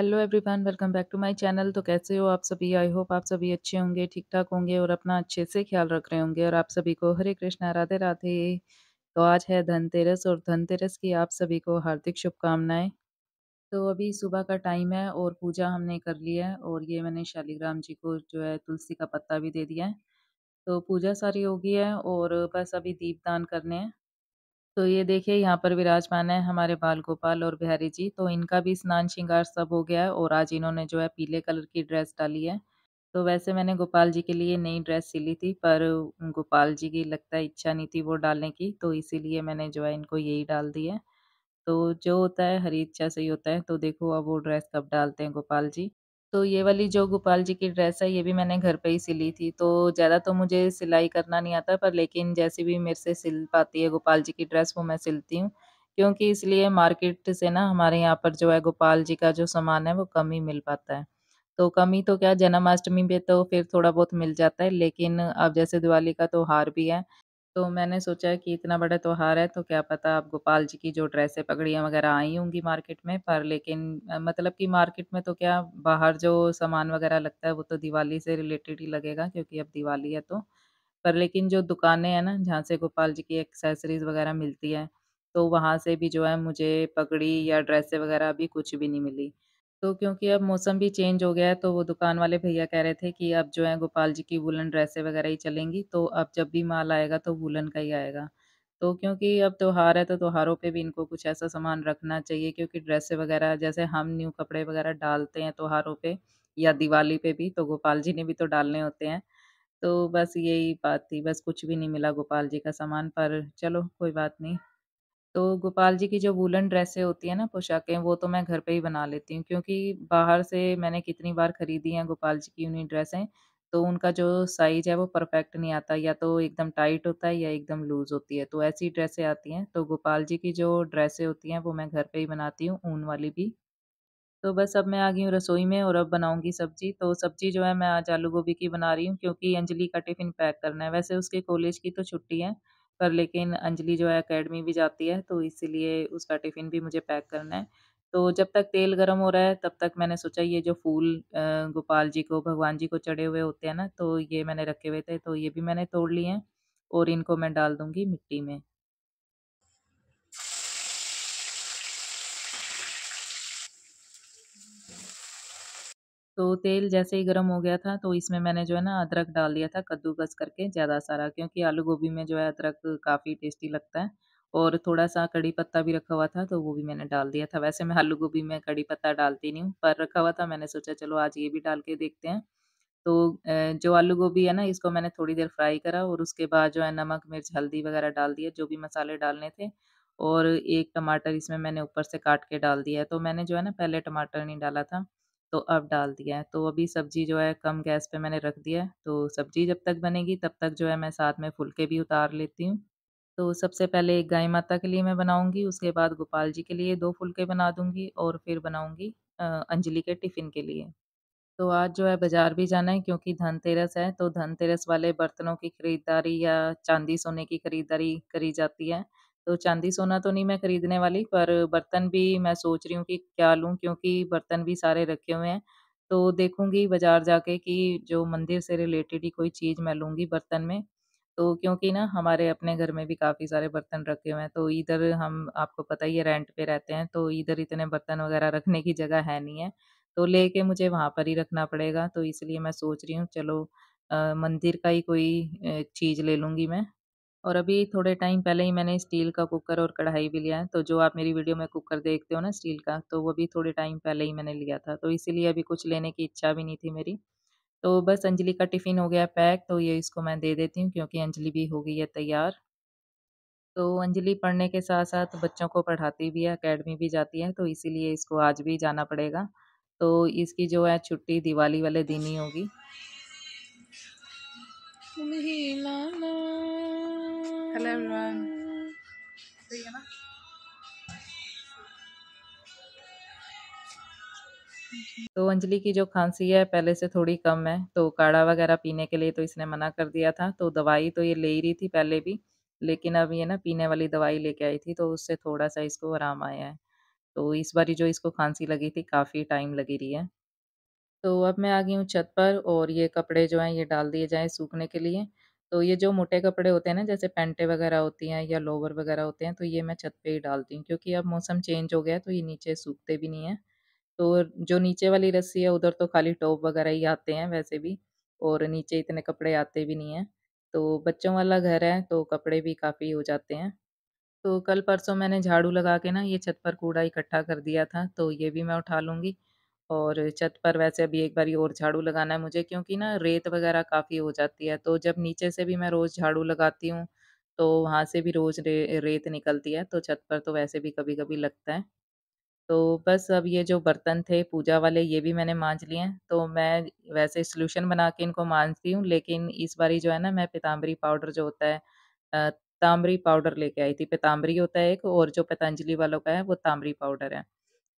Hello everyone welcome back to my channel तो कैसे हो आप सभी आई होप आप सभी अच्छे होंगे ठीक ठाक होंगे और अपना अच्छे से ख्याल रख रहे होंगे और आप सभी को हरे कृष्णा राधे राधे तो आज है धनतेरस और धनतेरस की आप सभी को हार्दिक शुभकामनाएं तो अभी सुबह का टाइम है और पूजा हमने कर ली है और ये मैंने शालीग्राम जी को जो है तुलसी का पत्ता भी दे दिया है तो पूजा सारी हो गई है और बस अभी दीपदान करने हैं तो ये देखिए यहाँ पर विराजमान है हमारे बाल गोपाल और बिहारी जी। तो इनका भी स्नान श्रृंगार सब हो गया है और आज इन्होंने जो है पीले कलर की ड्रेस डाली है। तो वैसे मैंने गोपाल जी के लिए नई ड्रेस सिली थी पर गोपाल जी की लगता है इच्छा नहीं थी वो डालने की तो इसीलिए मैंने जो है इनको यही डाल दी है। तो जो होता है हरी इच्छा से ही होता है। तो देखो अब वो ड्रेस कब डालते हैं गोपाल जी। तो ये वाली जो गोपाल जी की ड्रेस है ये भी मैंने घर पे ही सिली थी। तो ज़्यादा तो मुझे सिलाई करना नहीं आता पर लेकिन जैसे भी मेरे से सिल पाती है गोपाल जी की ड्रेस वो मैं सिलती हूँ। क्योंकि इसलिए मार्केट से ना हमारे यहाँ पर जो है गोपाल जी का जो सामान है वो कम ही मिल पाता है। तो कमी तो क्या जन्माष्टमी पे तो फिर थोड़ा बहुत मिल जाता है लेकिन अब जैसे दिवाली का त्योहार भी है। तो मैंने सोचा कि इतना बड़ा त्योहार है तो क्या पता आप गोपाल जी की जो ड्रेसें पगड़ियाँ वगैरह आई होंगी मार्केट में पर लेकिन मतलब कि मार्केट में तो क्या बाहर जो सामान वगैरह लगता है वो तो दिवाली से रिलेटेड ही लगेगा क्योंकि अब दिवाली है तो। पर लेकिन जो दुकानें हैं ना जहाँ से गोपाल जी की एक्सेसरीज़ वगैरह मिलती है, तो वहाँ से भी जो है मुझे पगड़ी या ड्रेसें वगैरह अभी कुछ भी नहीं मिली। तो क्योंकि अब मौसम भी चेंज हो गया है, तो वो दुकान वाले भैया कह रहे थे कि अब जो है गोपाल जी की वुलन ड्रेसें वगैरह ही चलेंगी, तो अब जब भी माल आएगा तो वुलन का ही आएगा। तो क्योंकि अब त्योहार है, तो त्यौहारों पे भी इनको कुछ ऐसा सामान रखना चाहिए क्योंकि ड्रेसें वगैरह जैसे हम न्यू कपड़े वगैरह डालते हैं त्योहारों पर या दिवाली पे भी, तो गोपाल जी ने भी तो डालने होते हैं। तो बस यही बात थी, बस कुछ भी नहीं मिला गोपाल जी का सामान पर चलो कोई बात नहीं। तो गोपाल जी की जो वूलन ड्रेसें होती हैं ना, पोशाकें, वो तो मैं घर पे ही बना लेती हूँ क्योंकि बाहर से मैंने कितनी बार खरीदी हैं गोपाल जी की उन्हीं ड्रेसें, तो उनका जो साइज़ है वो परफेक्ट नहीं आता, या तो एकदम टाइट होता है या एकदम लूज़ होती है, तो ऐसी ड्रेसें आती हैं। तो गोपाल जी की जो ड्रेसें होती हैं, वो मैं घर पर ही बनाती हूँ, ऊन वाली भी। तो बस अब मैं आ गई हूँ रसोई में और अब बनाऊँगी सब्ज़ी, तो सब्ज़ी जो है मैं आज आलू गोभी की बना रही हूँ क्योंकि अंजलि का टिफ़िन पैक करना है। वैसे उसके कॉलेज की तो छुट्टी है। पर लेकिन अंजलि जो है एकेडमी भी जाती है तो इसीलिए उसका टिफ़िन भी मुझे पैक करना है तो जब तक तेल गर्म हो रहा है तब तक मैंने सोचा ये जो फूल गोपाल जी को भगवान जी को चढ़े हुए होते हैं ना तो ये मैंने रखे हुए थे तो ये भी मैंने तोड़ लिए हैं और इनको मैं डाल दूंगी मिट्टी में तो तेल जैसे ही गर्म हो गया था तो इसमें मैंने जो है ना अदरक डाल दिया था कद्दूकस करके ज़्यादा सारा क्योंकि आलू गोभी में जो है अदरक काफ़ी टेस्टी लगता है और थोड़ा सा कड़ी पत्ता भी रखा हुआ था तो वो भी मैंने डाल दिया था वैसे मैं आलू गोभी में कड़ी पत्ता डालती नहीं हूँ पर रखा हुआ था मैंने सोचा चलो आज ये भी डाल के देखते हैं तो जो आलू गोभी है ना इसको मैंने थोड़ी देर फ्राई करा और उसके बाद जो है नमक मिर्च हल्दी वगैरह डाल दिया जो भी मसाले डालने थे और एक टमाटर इसमें मैंने ऊपर से काट के डाल दिया तो मैंने जो है ना पहले टमाटर नहीं डाला था तो अब डाल दिया है तो अभी सब्जी जो है कम गैस पे मैंने रख दिया है तो सब्जी जब तक बनेगी तब तक जो है मैं साथ में फुलके भी उतार लेती हूँ तो सबसे पहले गाय माता के लिए मैं बनाऊंगी उसके बाद गोपाल जी के लिए दो फुलके बना दूंगी और फिर बनाऊंगी अंजलि के टिफ़िन के लिए तो आज जो है बाजार भी जाना है क्योंकि धनतेरस है तो धनतेरस वाले बर्तनों की खरीदारी या चांदी सोने की खरीदारी करी जाती है तो चांदी सोना तो नहीं मैं खरीदने वाली पर बर्तन भी मैं सोच रही हूँ कि क्या लूँ क्योंकि बर्तन भी सारे रखे हुए हैं। तो देखूँगी बाज़ार जाके कि जो मंदिर से रिलेटेड ही कोई चीज़ मैं लूँगी बर्तन में। तो क्योंकि ना हमारे अपने घर में भी काफ़ी सारे बर्तन रखे हुए हैं, तो इधर हम आपको पता ही है रेंट पे रहते हैं, तो इधर इतने बर्तन वगैरह रखने की जगह है नहीं है। तो लेके मुझे वहाँ पर ही रखना पड़ेगा, तो इसलिए मैं सोच रही हूँ चलो आ, मंदिर का ही कोई चीज़ ले लूँगी मैं। और अभी थोड़े टाइम पहले ही मैंने स्टील का कुकर और कढ़ाई भी लिया है। तो जो आप मेरी वीडियो में कुकर देखते हो ना स्टील का, तो वो भी थोड़े टाइम पहले ही मैंने लिया था। तो इसीलिए अभी कुछ लेने की इच्छा भी नहीं थी मेरी। तो बस अंजलि का टिफ़िन हो गया पैक तो ये इसको मैं दे देती हूँ क्योंकि अंजलि भी हो गई है तैयार। तो अंजलि पढ़ने के साथ-साथ बच्चों को पढ़ाती भी है, अकेडमी भी जाती है तो इसीलिए इसको आज भी जाना पड़ेगा। तो इसकी जो है छुट्टी दिवाली वाले दिन ही होगी। हेलो एवरीवन सही है ना तो अंजलि की जो खांसी है पहले से थोड़ी कम है तो काढ़ा वगैरह पीने के लिए तो इसने मना कर दिया था तो दवाई तो ये ले ही रही थी पहले भी लेकिन अब ये ना पीने वाली दवाई लेके आई थी तो उससे थोड़ा सा इसको आराम आया है तो इस बारी जो इसको खांसी लगी थी काफ़ी टाइम लगी रही है तो अब मैं आ गई हूँ छत पर और ये कपड़े जो हैं ये डाल दिए जाएँ सूखने के लिए तो ये जो मोटे कपड़े होते हैं ना जैसे पैंटे वगैरह होती हैं या लोवर वगैरह होते हैं तो ये मैं छत पे ही डालती हूँ क्योंकि अब मौसम चेंज हो गया है तो ये नीचे सूखते भी नहीं है तो जो नीचे वाली रस्सी है उधर तो खाली टॉप वगैरह ही आते हैं वैसे भी और नीचे इतने कपड़े आते भी नहीं हैं तो बच्चों वाला घर है तो कपड़े भी काफ़ी हो जाते हैं तो कल परसों मैंने झाड़ू लगा के ना ये छत पर कूड़ा इकट्ठा कर दिया था तो ये भी मैं उठा लूँगी और छत पर वैसे अभी एक बारी और झाड़ू लगाना है मुझे क्योंकि ना रेत वगैरह काफ़ी हो जाती है, तो जब नीचे से भी मैं रोज़ झाड़ू लगाती हूँ, तो वहाँ से भी रोज़ रे रेत निकलती है, तो छत पर तो वैसे भी कभी-कभी लगता है। तो बस अब ये जो बर्तन थे पूजा वाले ये भी मैंने मांज लिए हैं, तो मैं वैसे सोल्यूशन बना के इनको मांजती हूँ, लेकिन इस बारी जो है ना मैं पिताम्बरी पाउडर जो होता है तामरी पाउडर लेके आई थी, पिताम्बरी होता है एक और जो पतंजलि वालों का है वो तामरी पाउडर है,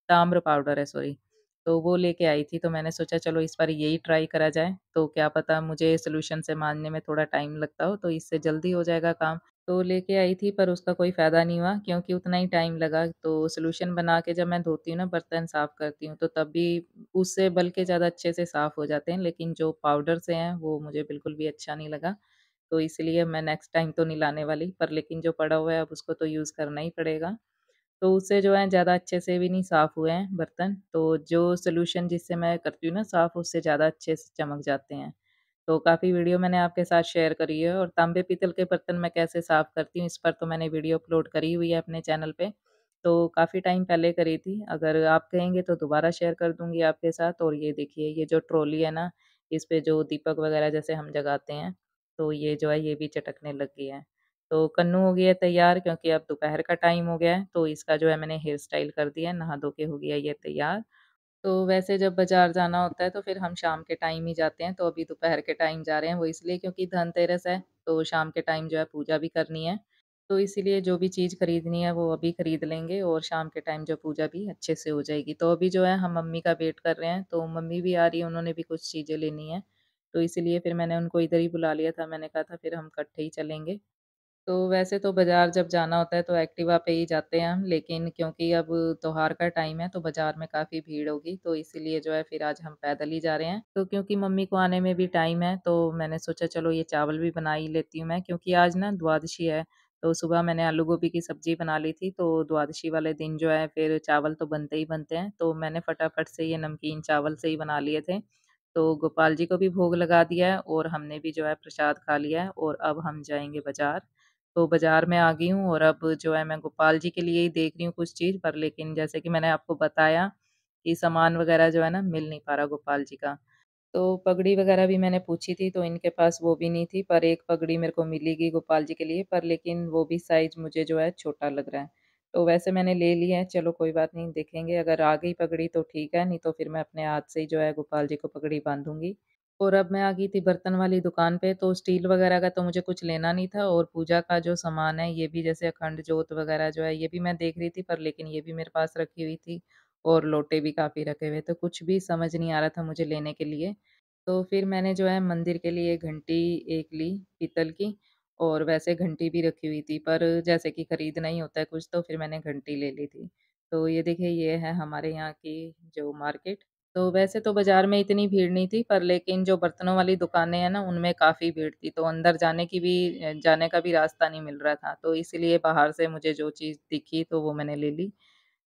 ताम्र पाउडर है सॉरी। तो वो लेके आई थी, तो मैंने सोचा चलो इस बार यही ट्राई करा जाए, तो क्या पता मुझे सोल्यूशन से मानने में थोड़ा टाइम लगता हो, तो इससे जल्दी हो जाएगा काम। तो लेके आई थी पर उसका कोई फ़ायदा नहीं हुआ क्योंकि उतना ही टाइम लगा, तो सोल्यूशन बना के जब मैं धोती हूँ ना, बर्तन साफ़ करती हूँ, तो तब भी उससे बल्कि ज़्यादा अच्छे से साफ़ हो जाते हैं, लेकिन जो पाउडर से हैं, वो मुझे बिल्कुल भी अच्छा नहीं लगा। तो इसलिए मैं नेक्स्ट टाइम तो नहीं लाने वाली, पर लेकिन जो पड़ा हुआ है अब उसको तो यूज़ करना ही पड़ेगा। तो उससे जो है ज़्यादा अच्छे से भी नहीं साफ़ हुए हैं बर्तन तो जो सोल्यूशन जिससे मैं करती हूँ ना साफ़ उससे ज़्यादा अच्छे से चमक जाते हैं तो काफ़ी वीडियो मैंने आपके साथ शेयर करी है और तांबे पीतल के बर्तन मैं कैसे साफ़ करती हूँ इस पर तो मैंने वीडियो अपलोड करी हुई है अपने चैनल पर तो काफ़ी टाइम पहले करी थी अगर आप कहेंगे तो दोबारा शेयर कर दूँगी आपके साथ और ये देखिए ये जो ट्रॉली है ना इस पर जो दीपक वगैरह जैसे हम जगाते हैं तो ये जो है ये भी चटकने लग गई है तो कन्नू हो गया तैयार क्योंकि अब दोपहर का टाइम हो गया है तो इसका जो है मैंने हेयर स्टाइल कर दिया है नहा धो के हो गया ये तैयार तो वैसे जब बाजार जाना होता है तो फिर हम शाम के टाइम ही जाते हैं तो अभी दोपहर के टाइम जा रहे हैं वो इसलिए क्योंकि धनतेरस है तो शाम के टाइम जो है पूजा भी करनी है तो इसीलिए जो भी चीज़ खरीदनी है वो अभी खरीद लेंगे और शाम के टाइम जो पूजा भी अच्छे से हो जाएगी तो अभी जो है हम मम्मी का वेट कर रहे हैं तो मम्मी भी आ रही है उन्होंने भी कुछ चीज़ें लेनी है तो इसीलिए फिर मैंने उनको इधर ही बुला लिया था मैंने कहा था फिर हम इकट्ठे ही चलेंगे तो वैसे तो बाज़ार जब जाना होता है तो एक्टिवा पे ही जाते हैं हम, लेकिन क्योंकि अब त्योहार का टाइम है तो बाज़ार में काफ़ी भीड़ होगी, तो इसीलिए जो है फिर आज हम पैदल ही जा रहे हैं। तो क्योंकि मम्मी को आने में भी टाइम है तो मैंने सोचा चलो ये चावल भी बना ही लेती हूँ मैं क्योंकि आज ना द्वादशी है, तो सुबह मैंने आलू गोभी की सब्ज़ी बना ली थी, तो द्वादशी वाले दिन जो है फिर चावल तो बनते ही बनते हैं, तो मैंने फटाफट से ये नमकीन चावल से ही बना लिए थे। तो गोपाल जी को भी भोग लगा दिया है और हमने भी जो है प्रसाद खा लिया है और अब हम जाएँगे बाज़ार। तो बाज़ार में आ गई हूँ और अब जो है मैं गोपाल जी के लिए ही देख रही हूँ कुछ चीज़ पर लेकिन जैसे कि मैंने आपको बताया कि सामान वग़ैरह जो है ना मिल नहीं पा रहा गोपाल जी का। तो पगड़ी वग़ैरह भी मैंने पूछी थी तो इनके पास वो भी नहीं थी पर एक पगड़ी मेरे को मिलेगी गोपाल जी के लिए पर लेकिन वो भी साइज़ मुझे जो है छोटा लग रहा है। तो वैसे मैंने ले लिया है चलो कोई बात नहीं देखेंगे अगर आ गई पगड़ी तो ठीक है नहीं तो फिर मैं अपने हाथ से ही जो है गोपाल जी को पगड़ी बांधूंगी और अब मैं आ गई थी बर्तन वाली दुकान पे, तो स्टील वगैरह का तो मुझे कुछ लेना नहीं था और पूजा का जो सामान है, ये भी जैसे अखंड जोत वगैरह जो है, ये भी मैं देख रही थी, पर लेकिन ये भी मेरे पास रखी हुई थी और लोटे भी काफ़ी रखे हुए, तो कुछ भी समझ नहीं आ रहा था मुझे लेने के लिए। तो फिर मैंने जो है मंदिर के लिए घंटी एक ली पीतल की और वैसे घंटी भी रखी हुई थी, पर जैसे कि खरीदना ही होता है कुछ, तो फिर मैंने घंटी ले ली थी। तो ये देखिए, ये है हमारे यहाँ की जो मार्केट। तो वैसे तो बाज़ार में इतनी भीड़ नहीं थी, पर लेकिन जो बर्तनों वाली दुकानें हैं ना, उनमें काफ़ी भीड़ थी, तो अंदर जाने की भी जाने का भी रास्ता नहीं मिल रहा था, तो इसीलिए बाहर से मुझे जो चीज़ दिखी, तो वो मैंने ले ली।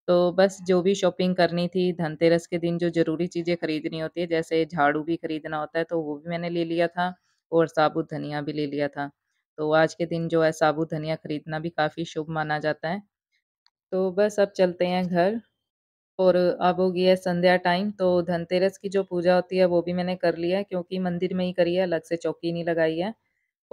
तो बस जो भी शॉपिंग करनी थी, धनतेरस के दिन जो ज़रूरी चीज़ें खरीदनी होती है, जैसे झाड़ू भी खरीदना होता है, तो वो भी मैंने ले लिया था और साबुत धनिया भी ले लिया था। तो आज के दिन जो है साबुत धनिया खरीदना भी काफ़ी शुभ माना जाता है। तो बस अब चलते हैं घर। और अब हो गया है संध्या टाइम तो धनतेरस की जो पूजा होती है वो भी मैंने कर लिया है क्योंकि मंदिर में ही करी है अलग से चौकी नहीं लगाई है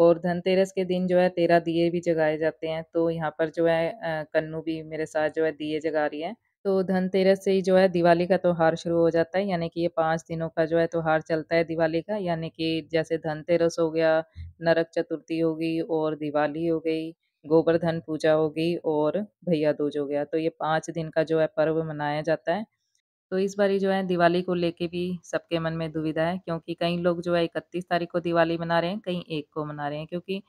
और धनतेरस के दिन जो है तेरा दिए भी जगाए जाते हैं तो यहाँ पर जो है कन्नू भी मेरे साथ जो है दिए जगा रही है तो धनतेरस से ही जो है दिवाली का त्यौहार शुरू हो जाता है यानी कि ये पाँच दिनों का जो है त्यौहार चलता है दिवाली का यानी कि जैसे धनतेरस हो गया नरक चतुर्थी हो गई और दिवाली हो गई गोवर्धन पूजा होगी और भैया दूज हो गया तो ये पाँच दिन का जो है पर्व मनाया जाता है तो इस बारी जो है दिवाली को लेके भी सबके मन में दुविधा है क्योंकि कई लोग जो है इकतीस तारीख को दिवाली मना रहे हैं कई एक को मना रहे हैं क्योंकि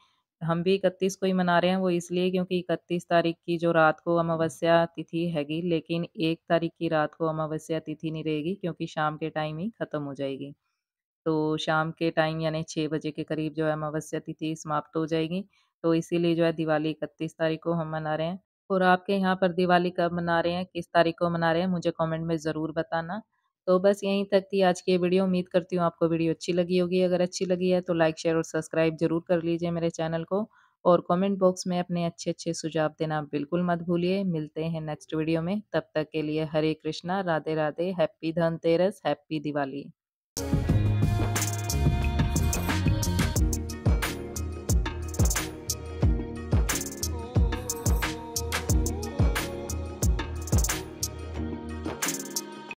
हम भी इकतीस को ही मना रहे हैं वो इसलिए क्योंकि इकतीस तारीख की जो रात को अमावस्या तिथि हैगी लेकिन एक तारीख की रात को अमावस्या तिथि नहीं रहेगी क्योंकि शाम के टाइम ही ख़त्म हो जाएगी तो शाम के टाइम यानी छः बजे के करीब जो है अमावस्या तिथि समाप्त हो जाएगी तो इसीलिए जो है दिवाली इकतीस तारीख को हम मना रहे हैं और आपके यहाँ पर दिवाली कब मना रहे हैं किस तारीख को मना रहे हैं मुझे कमेंट में ज़रूर बताना तो बस यहीं तक थी आज की वीडियो उम्मीद करती हूँ आपको वीडियो अच्छी लगी होगी अगर अच्छी लगी है तो लाइक शेयर और सब्सक्राइब जरूर कर लीजिए मेरे चैनल को और कमेंट बॉक्स में अपने अच्छे अच्छे सुझाव देना बिल्कुल मत भूलिए मिलते हैं नेक्स्ट वीडियो में तब तक के लिए हरे कृष्णा राधे राधे हैप्पी धनतेरस हैप्पी दिवाली